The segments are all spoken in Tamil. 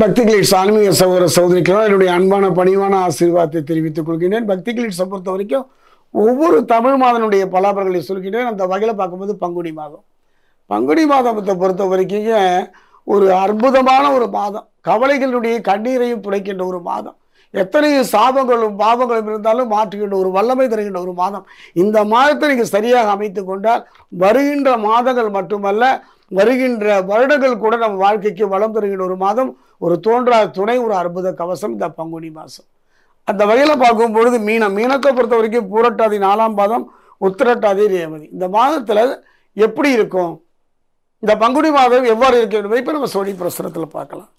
பக்திகளில் கிளிட்ஸ் சகோதர சகோதரிக்கெல்லாம் என்னுடைய அன்பான பணிவான ஆசீர்வாதத்தை தெரிவித்துக் கொள்கின்றேன் பக்திகளில் கிளிட்ஸை பொறுத்த வரைக்கும் ஒவ்வொரு தமிழ் மாதனுடைய பலாபர்களை சொல்கின்றேன் அந்த வகையில் பார்க்கும்போது பங்குனி மாதம் பங்குனி மாதத்தை பொறுத்த வரைக்கும் ஒரு அற்புதமான ஒரு மாதம் கவலைகளுடைய கண்ணீரையும் புடைக்கின்ற ஒரு மாதம் எத்தனையோ சாபங்களும் பாபங்களும் இருந்தாலும் மாற்றுகின்ற ஒரு வல்லமை தருகின்ற ஒரு மாதம் இந்த மாதத்தை நீங்கள் சரியாக அமைத்து கொண்டால் வருகின்ற மாதங்கள் மட்டுமல்ல வருகின்ற வருடங்கள் கூட நம்ம வாழ்க்கைக்கு வளம் தருகின்ற ஒரு மாதம் ஒரு தோன்றா துணை ஒரு அற்புத கவசம் இந்த பங்குனி மாதம் அந்த வகையில் பார்க்கும் பொழுது மீனம் மீனத்தை பொறுத்த வரைக்கும் பூரட்டாதி நாலாம் பாதம் உத்திரட்டாதி ரேவதி இந்த மாதத்தில் எப்படி இருக்கும் இந்த பங்குனி மாதம் எவ்வாறு இருக்க என்பதை இப்போ நம்ம சோழி பிரசுரத்தில் பார்க்கலாம்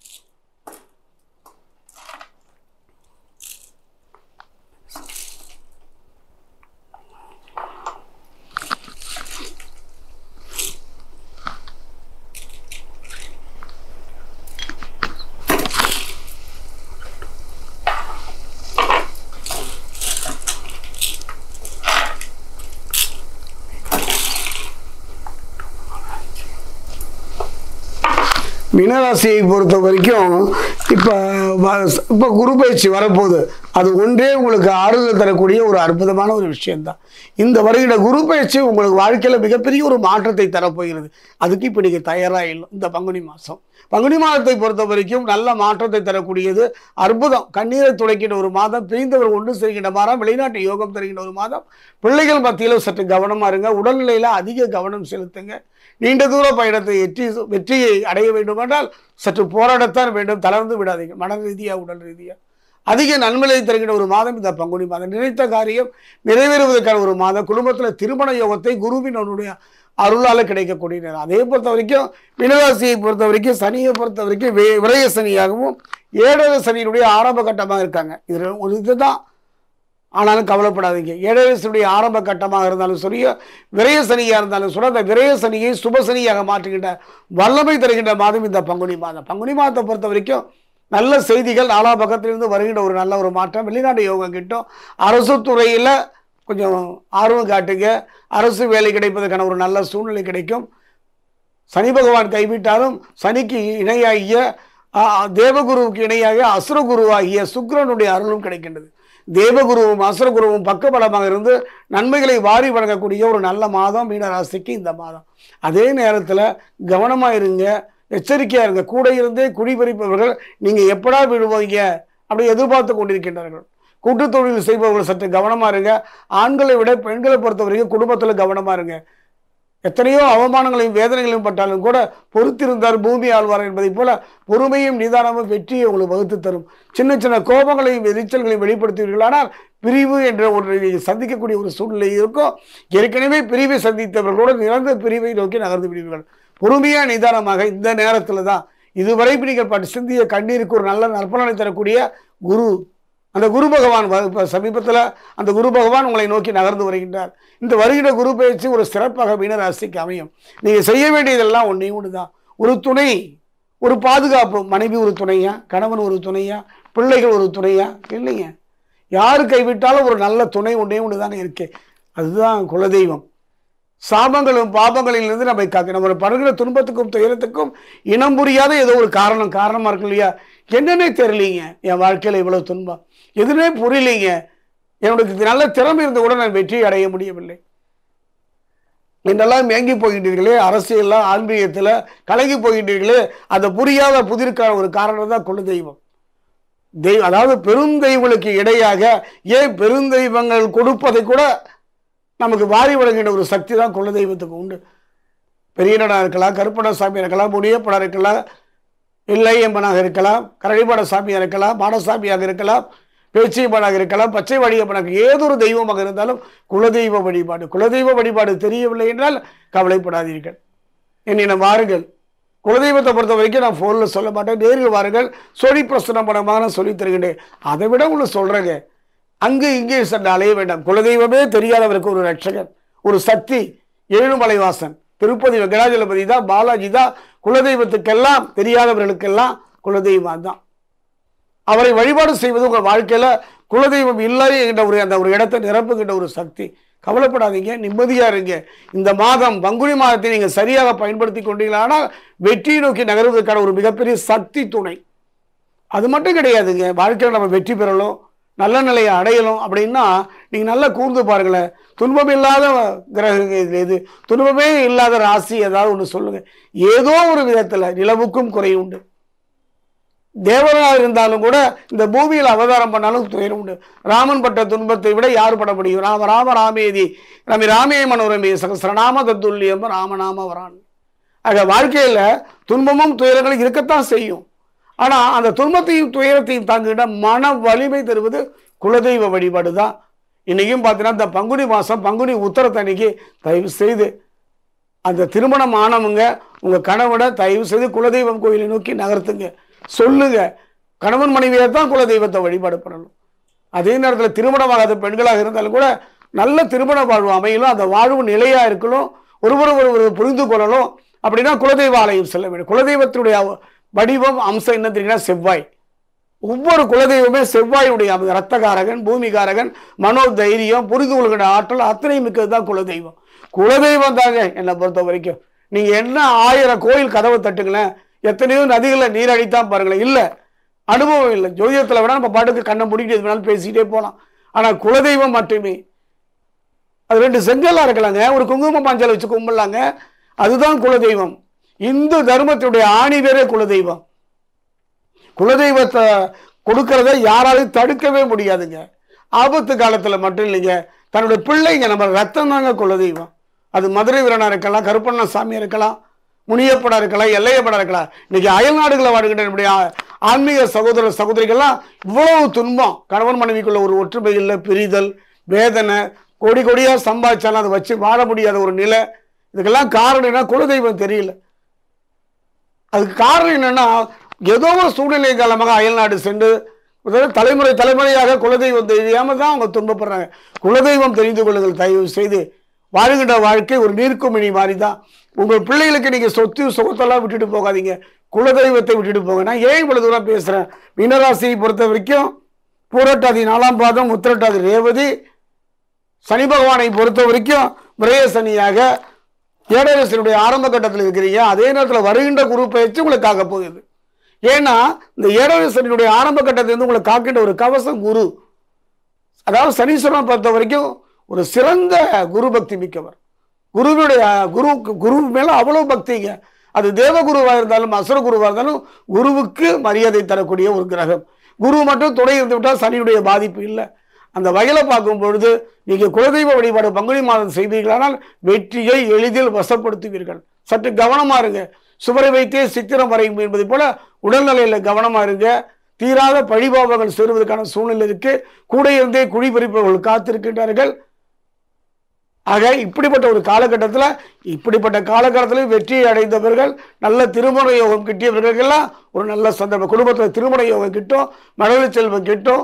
மீனராசியை பொறுத்த வரைக்கும் இப்போ இப்போ குரு பயிற்சி வரப்போகுது அது ஒன்றே உங்களுக்கு ஆறுதல் தரக்கூடிய ஒரு அற்புதமான ஒரு விஷயம்தான் இந்த வருகிற குரு பயிற்சி உங்களுக்கு வாழ்க்கையில் மிகப்பெரிய ஒரு மாற்றத்தை தரப்போகிறது அதுக்கு இப்போ நீங்கள் தயாராக இல்லை இந்த பங்குனி மாதம் பங்குனி மாதத்தை பொறுத்த வரைக்கும் நல்ல மாற்றத்தை தரக்கூடியது அற்புதம் கண்ணீரை துடைக்கின்ற ஒரு மாதம் பிரிந்தவர் ஒன்று செய்கின்ற மாதம் வெளிநாட்டு யோகம் தருகின்ற ஒரு மாதம் பிள்ளைகள் மத்தியில் சற்று கவனமாக இருங்க உடல்நிலையில் அதிக கவனம் செலுத்துங்க நீண்ட தூர பயணத்தை வெற்றி வெற்றியை அடைய வேண்டுமென்றால் சற்று போராடத்தான் வேண்டும் தளர்ந்து விடாதீங்க மன ரீதியாக உடல் ரீதியாக அதிக நன்மைகளை தருகின்ற ஒரு மாதம் இந்த பங்குனி மாதம் நினைத்த காரியம் நிறைவேறுவதற்கான ஒரு மாதம் குடும்பத்தில் திருமண யோகத்தை குருவின் அவனுடைய அருளால் கிடைக்கக்கூடிய நேரம் அதே பொறுத்த வரைக்கும் மீனராசியை பொறுத்த வரைக்கும் சனியை பொறுத்த வரைக்கும் வே விரைய சனியாகவும் ஏழரை சனியினுடைய ஆரம்ப கட்டமாக இருக்காங்க இதில் ஒரு இதுதான் ஆனாலும் கவலைப்படாதீங்க ஏழரசனுடைய ஆரம்ப கட்டமாக இருந்தாலும் சரி விரைய சனியாக இருந்தாலும் சொல்ல அந்த விரைய சனியை சுப சனியாக மாற்றுகின்ற வல்லமை தருகின்ற மாதம் இந்த பங்குனி மாதம் பங்குனி மாதத்தை பொறுத்த வரைக்கும் நல்ல செய்திகள் நாலா பக்கத்திலிருந்து வருகின்ற ஒரு நல்ல ஒரு மாற்றம் வெளிநாட்டு யோகம் கிட்டும் அரசு துறையில் கொஞ்சம் ஆர்வம் காட்டுங்க அரசு வேலை கிடைப்பதற்கான ஒரு நல்ல சூழ்நிலை கிடைக்கும் சனி பகவான் கைவிட்டாலும் சனிக்கு இணையாகிய தேவகுருவுக்கு இணையாக அசுரகுருவாகிய சுக்கரனுடைய அருளும் கிடைக்கின்றது தேவகுருவும் அசுரகுருவும் பக்கபலமாக இருந்து நன்மைகளை வாரி வழங்கக்கூடிய ஒரு நல்ல மாதம் மீனராசிக்கு இந்த மாதம் அதே நேரத்தில் கவனமாக இருங்க எச்சரிக்கையாக இருங்க கூட இருந்தே குடிபறிப்பவர்கள் நீங்கள் எப்படா விழுவீங்க அப்படி எதிர்பார்த்து கொண்டிருக்கின்றார்கள் கூட்டு தொழில் செய்பவர்கள் சற்று கவனமாக இருங்க ஆண்களை விட பெண்களை பொறுத்த வரைக்கும் குடும்பத்தில் கவனமாக இருங்க எத்தனையோ அவமானங்களையும் வேதனைகளையும் பட்டாலும் கூட பொறுத்திருந்தார் பூமி ஆழ்வார் என்பதை போல பொறுமையும் நிதானமும் வெற்றியை உங்களுக்கு வகுத்து தரும் சின்ன சின்ன கோபங்களையும் எரிச்சல்களையும் வெளிப்படுத்துவீர்களானால் பிரிவு என்ற ஒன்றை சந்திக்கக்கூடிய ஒரு சூழ்நிலை இருக்கும் ஏற்கனவே பிரிவை சந்தித்தவர்களோடு நிரந்தர பிரிவை நோக்கி நகர்ந்து விடுவீர்கள் பொறுமையாக நிதானமாக இந்த நேரத்தில் தான் இதுவரை நீங்கள் பட்டு சிந்திய கண்ணீருக்கு ஒரு நல்ல நற்பலனை தரக்கூடிய குரு அந்த குரு பகவான் சமீபத்தில் அந்த குரு பகவான் உங்களை நோக்கி நகர்ந்து வருகின்றார் இந்த வருகிற குரு பயிற்சி ஒரு சிறப்பாக ராசிக்கு அமையும் நீங்கள் செய்ய வேண்டியதெல்லாம் ஒன்றையும் ஒன்று தான் ஒரு துணை ஒரு பாதுகாப்பு மனைவி ஒரு துணையா கணவன் ஒரு துணையா பிள்ளைகள் ஒரு துணையா இல்லைங்க யார் கைவிட்டாலும் ஒரு நல்ல துணை ஒன்றையும் ஒன்று தானே இருக்கு அதுதான் குலதெய்வம் சாபங்களும் பாபங்களிலிருந்து நம்ம காக்க நம்ம படுகிற துன்பத்துக்கும் துயரத்துக்கும் இனம் புரியாத ஏதோ ஒரு காரணம் காரணமாக இருக்கு இல்லையா என்னன்னே தெரியலீங்க என் வாழ்க்கையில் இவ்வளோ துன்பம் எதுவுமே புரியலீங்க என்னுடைய நல்ல திறமை இருந்து கூட நான் வெற்றி அடைய முடியவில்லை இதெல்லாம் மேங்கி போகின்றீர்களே அரசியலில் ஆன்மீகத்தில் கலங்கி போகின்றீர்களே அதை புரியாத புதிர்க்கான ஒரு காரணம் தான் குல தெய்வம் தெய்வம் அதாவது பெருந்தெய்வங்களுக்கு இடையாக ஏன் பெருந்தெய்வங்கள் கொடுப்பதை கூட நமக்கு வாரி வழங்கின ஒரு சக்தி தான் குலதெய்வத்துக்கு உண்டு பெரியனடாக இருக்கலாம் கருப்பண சாமி இருக்கலாம் முனியப்பனாக இருக்கலாம் இல்லையம்மனாக இருக்கலாம் கரடிபாட சாமியாக இருக்கலாம் மாடசாமியாக இருக்கலாம் பேச்சியம்மனாக இருக்கலாம் பச்சை வழியம்மனாக ஏதொரு தெய்வமாக இருந்தாலும் குலதெய்வ வழிபாடு குலதெய்வ வழிபாடு தெரியவில்லை என்றால் கவலைப்படாதீர்கள் என்னிடம் வாருங்கள் குலதெய்வத்தை பொறுத்த வரைக்கும் நான் ஃபோனில் சொல்ல மாட்டேன் நேரில் வாருங்கள் சொல்லி பிரசனம் படமாக நான் தருகின்றேன் அதை விட உங்களுக்கு சொல்கிறேங்க அங்கு இங்கே சென்று அலைய வேண்டாம் குலதெய்வமே தெரியாதவருக்கு ஒரு ரட்சகர் ஒரு சக்தி ஏழுமலைவாசன் திருப்பதி வெங்கடாஜலபதி தான் பாலாஜி தான் குலதெய்வத்துக்கெல்லாம் தெரியாதவர்களுக்கெல்லாம் குலதெய்வம் தான் அவரை வழிபாடு செய்வது உங்கள் வாழ்க்கையில் குலதெய்வம் இல்லை என்ற ஒரு அந்த ஒரு இடத்தை நிரப்புகின்ற ஒரு சக்தி கவலைப்படாதீங்க நிம்மதியாக இருங்க இந்த மாதம் பங்குனி மாதத்தை நீங்கள் சரியாக பயன்படுத்தி கொண்டீங்களானால் வெற்றியை நோக்கி நகர்வதற்கான ஒரு மிகப்பெரிய சக்தி துணை அது மட்டும் கிடையாதுங்க வாழ்க்கையில் நம்ம வெற்றி பெறணும் நல்ல நிலையை அடையணும் அப்படின்னா நீங்கள் நல்லா கூர்ந்து பாருங்களேன் துன்பம் இல்லாத கிரகங்கள் எது துன்பமே இல்லாத ராசி ஏதாவது ஒன்று சொல்லுங்கள் ஏதோ ஒரு விதத்தில் நிலவுக்கும் குறை உண்டு தேவராக இருந்தாலும் கூட இந்த பூமியில் அவதாரம் பண்ணாலும் துயரம் உண்டு ராமன் பட்ட துன்பத்தை விட யார் பட முடியும் ராம ராம ராமேதி ரமி ராமே மனோரமே சகசிரநாம தத்துல்லியம் ராமநாம வரான் ஆக வாழ்க்கையில் துன்பமும் துயரங்களும் இருக்கத்தான் செய்யும் ஆனால் அந்த துன்பத்தையும் துயரத்தையும் தாங்குகிற மன வலிமை தருவது குலதெய்வ வழிபாடு தான் இன்றைக்கும் பார்த்தீங்கன்னா இந்த பங்குனி மாதம் பங்குனி உத்தரத்தன்னைக்கு தயவு செய்து அந்த திருமணம் ஆனவங்க உங்கள் கணவனை தயவு செய்து குலதெய்வம் கோயிலை நோக்கி நகர்த்துங்க சொல்லுங்க கணவன் மனைவியை தான் குலதெய்வத்தை வழிபாடு பண்ணணும் அதே நேரத்தில் திருமணமாகாத பெண்களாக இருந்தாலும் கூட நல்ல திருமண வாழ்வு அமையலும் அந்த வாழ்வு நிலையாக இருக்கணும் ஒருவர் ஒருவர் புரிந்து கொள்ளணும் அப்படின்னா குலதெய்வ ஆலயம் செல்ல வேண்டும் குலதெய்வத்தினுடைய வடிவம் அம்சம் என்ன தெரியுங்கன்னா செவ்வாய் ஒவ்வொரு குலதெய்வமே செவ்வாயுடைய ரத்தகாரகன் பூமிகாரகன் மனோ தைரியம் புரிந்து கொள்கிற ஆற்றல் அத்தனையும் மிக்கது தான் குலதெய்வம் குலதெய்வம் தாங்க என்னை பொறுத்த வரைக்கும் நீங்கள் என்ன ஆயிரம் கோயில் கதவை தட்டுங்களேன் எத்தனையோ நதிகளில் நீரடித்தான் பாருங்களேன் இல்லை அனுபவம் இல்லை ஜோதிடத்தில் வேணால் நம்ம பாட்டுக்கு கண்ணை முடிக்கிட்டு எது வேணாலும் பேசிக்கிட்டே போகலாம் ஆனால் குலதெய்வம் மட்டுமே அது ரெண்டு செங்கல்லாக இருக்கலாங்க ஒரு குங்கும பாஞ்சலை வச்சு கும்பிடலாங்க அதுதான் குலதெய்வம் இந்து தர்மத்துடைய பேரே குலதெய்வம் குலதெய்வத்தை கொடுக்கறத யாராலையும் தடுக்கவே முடியாதுங்க ஆபத்து காலத்தில் மட்டும் இல்லைங்க தன்னுடைய பிள்ளைங்க நம்ம ரத்தம் தாங்க குலதெய்வம் அது மதுரை வீரனாக இருக்கலாம் கருப்பண்ண சாமி இருக்கலாம் முனியப்படம் இருக்கலாம் எல்லையப்படா இருக்கலாம் இன்னைக்கு அயல் நாடுகளை வாடுகின்ற என்னுடைய ஆன்மீக சகோதர சகோதரிகள்லாம் இவ்வளவு துன்பம் கணவன் மனைவிக்குள்ள ஒரு ஒற்றுமை இல்லை பிரிதல் வேதனை கொடி கொடியாக சம்பாதிச்சாலும் அதை வச்சு வாழ முடியாத ஒரு நிலை இதுக்கெல்லாம் காரணம்னா குலதெய்வம் தெரியல அதுக்கு காரணம் என்னென்னா ஏதோ ஒரு சூழ்நிலை காலமாக அயல்நாடு சென்று தலைமுறை தலைமுறையாக குலதெய்வம் தெரியாமல் தான் அவங்க துன்பப்படுறாங்க குலதெய்வம் தெரிந்து கொள்ளுதல் தயவு செய்து வாழ்கின்ற வாழ்க்கை ஒரு நீர்க்குமிணி மாதிரி தான் உங்கள் பிள்ளைகளுக்கு நீங்கள் சொத்து சுகத்தெல்லாம் விட்டுட்டு போகாதீங்க குலதெய்வத்தை விட்டுட்டு போங்க நான் ஏன் இவ்வளோ தூரம் பேசுகிறேன் மீனராசியை பொறுத்த வரைக்கும் பூரட்டாதி நாலாம் பாதம் உத்திரட்டாதி ரேவதி சனி பகவானை பொறுத்த வரைக்கும் விரய சனியாக ஏழரசனுடைய ஆரம்ப கட்டத்தில் இருக்கிறீங்க அதே நேரத்தில் வருகின்ற குரு பயிற்சி உங்களை காக்க போகுது ஏன்னா இந்த ஏழரசனுடைய ஆரம்ப கட்டத்திலிருந்து உங்களை காக்கின்ற ஒரு கவசம் குரு அதாவது சனீஸ்வரன் பொறுத்த வரைக்கும் ஒரு சிறந்த குரு பக்தி மிக்கவர் குருவினுடைய குரு குரு மேலே அவ்வளோ பக்திங்க அது தேவகுருவாக இருந்தாலும் அசுர குருவாக இருந்தாலும் குருவுக்கு மரியாதை தரக்கூடிய ஒரு கிரகம் குரு மட்டும் துணை இருந்து விட்டால் சனியுடைய பாதிப்பு இல்லை அந்த வகையில் பார்க்கும் பொழுது நீங்கள் குலதெய்வ வழிபாடு பங்குனி மாதம் செய்தீர்களானால் வெற்றியை எளிதில் வசப்படுத்துவீர்கள் சற்று கவனமாக இருங்க சுவரை வைத்தே சித்திரம் வரையும் என்பதை போல உடல்நிலையில் கவனமாக இருங்க தீராத பழிபாவங்கள் சேருவதற்கான சூழ்நிலை இருக்கு கூட இருந்தே குழி பறிப்பவர்கள் காத்திருக்கின்றார்கள் ஆக இப்படிப்பட்ட ஒரு காலகட்டத்தில் இப்படிப்பட்ட காலகட்டத்தில் வெற்றியை அடைந்தவர்கள் நல்ல திருமண யோகம் கிட்டியவர்களுக்கெல்லாம் ஒரு நல்ல சந்தர்ப்பம் குடும்பத்தில் திருமண யோகம் கிட்டும் மழலை செல்வம் கிட்டும்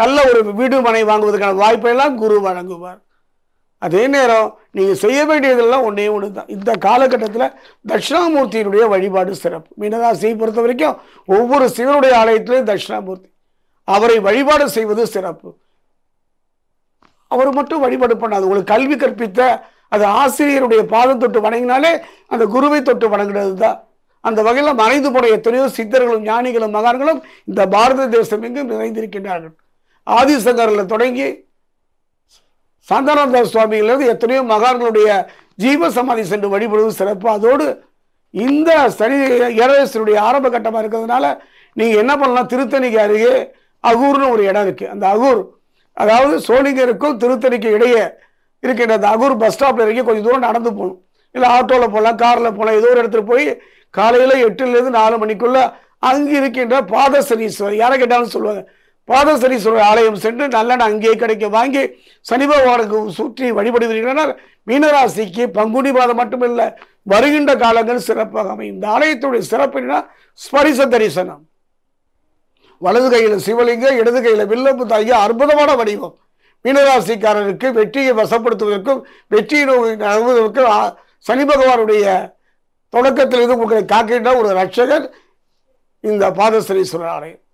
நல்ல ஒரு வீடு மனை வாங்குவதற்கான எல்லாம் குரு வழங்குவார் அதே நேரம் நீங்கள் செய்ய வேண்டியதெல்லாம் ஒன்றே ஒன்று தான் இந்த காலகட்டத்தில் தட்சிணாமூர்த்தியினுடைய வழிபாடு சிறப்பு மீனராசியை பொறுத்த வரைக்கும் ஒவ்வொரு சிவனுடைய ஆலயத்திலையும் தட்சிணாமூர்த்தி அவரை வழிபாடு செய்வது சிறப்பு அவர் மட்டும் வழிபாடு பண்ணாது உங்களுக்கு கல்வி கற்பித்த அது ஆசிரியருடைய பாதம் தொட்டு வணங்கினாலே அந்த குருவை தொட்டு வணங்குறது தான் அந்த வகையில் மறைந்து போன எத்தனையோ சித்தர்களும் ஞானிகளும் மகான்களும் இந்த பாரத தேசம் எங்கும் நிறைந்திருக்கின்றார்கள் ஆதிசங்கரில் தொடங்கி சாந்தானந்த சுவாமிகளிலிருந்து எத்தனையோ மகான்களுடைய ஜீவ சமாதி சென்று வழிபடுவது சிறப்பு அதோடு இந்த சனி ஏழேஸ்வருடைய ஆரம்ப கட்டமாக இருக்கிறதுனால நீங்கள் என்ன பண்ணலாம் திருத்தணிக்கு அருகே அகூர்னு ஒரு இடம் இருக்குது அந்த அகூர் அதாவது சோழிங்கருக்கும் திருத்தணிக்கு இடையே இருக்கின்ற அந்த அகூர் பஸ் ஸ்டாப்பில் இருக்கி கொஞ்சம் தூரம் நடந்து போகணும் இல்லை ஆட்டோவில் போகலாம் காரில் போகலாம் ஏதோ ஒரு இடத்துல போய் காலையில் எட்டுலேருந்து நாலு மணிக்குள்ளே அங்கே இருக்கின்ற பாதசனீஸ்வரர் யாரை கேட்டாலும் சொல்லுவாங்க பாதசனீஸ்வரர் ஆலயம் சென்று நல்லெண்ண அங்கேயே கிடைக்க வாங்கி சனி பகவானுக்கு சுற்றி வழிபடுகிறார் மீனராசிக்கு பங்குனி மாதம் மட்டுமில்லை வருகின்ற காலங்கள் சிறப்பாக அமையும் இந்த ஆலயத்துடைய சிறப்பு ஸ்பரிச தரிசனம் வலது கையில் சிவலிங்கம் இடது கையில் வில்லம்பு தாங்கிய அற்புதமான வடிவம் மீனராசிக்காரருக்கு வெற்றியை வசப்படுத்துவதற்கும் வெற்றியை நழுவதற்கும் சனி பகவானுடைய தொடக்கத்திலிருந்து உங்களை காக்கின்ற ஒரு ரட்சகர் இந்த பாதசனீஸ்வரர் ஆலயம்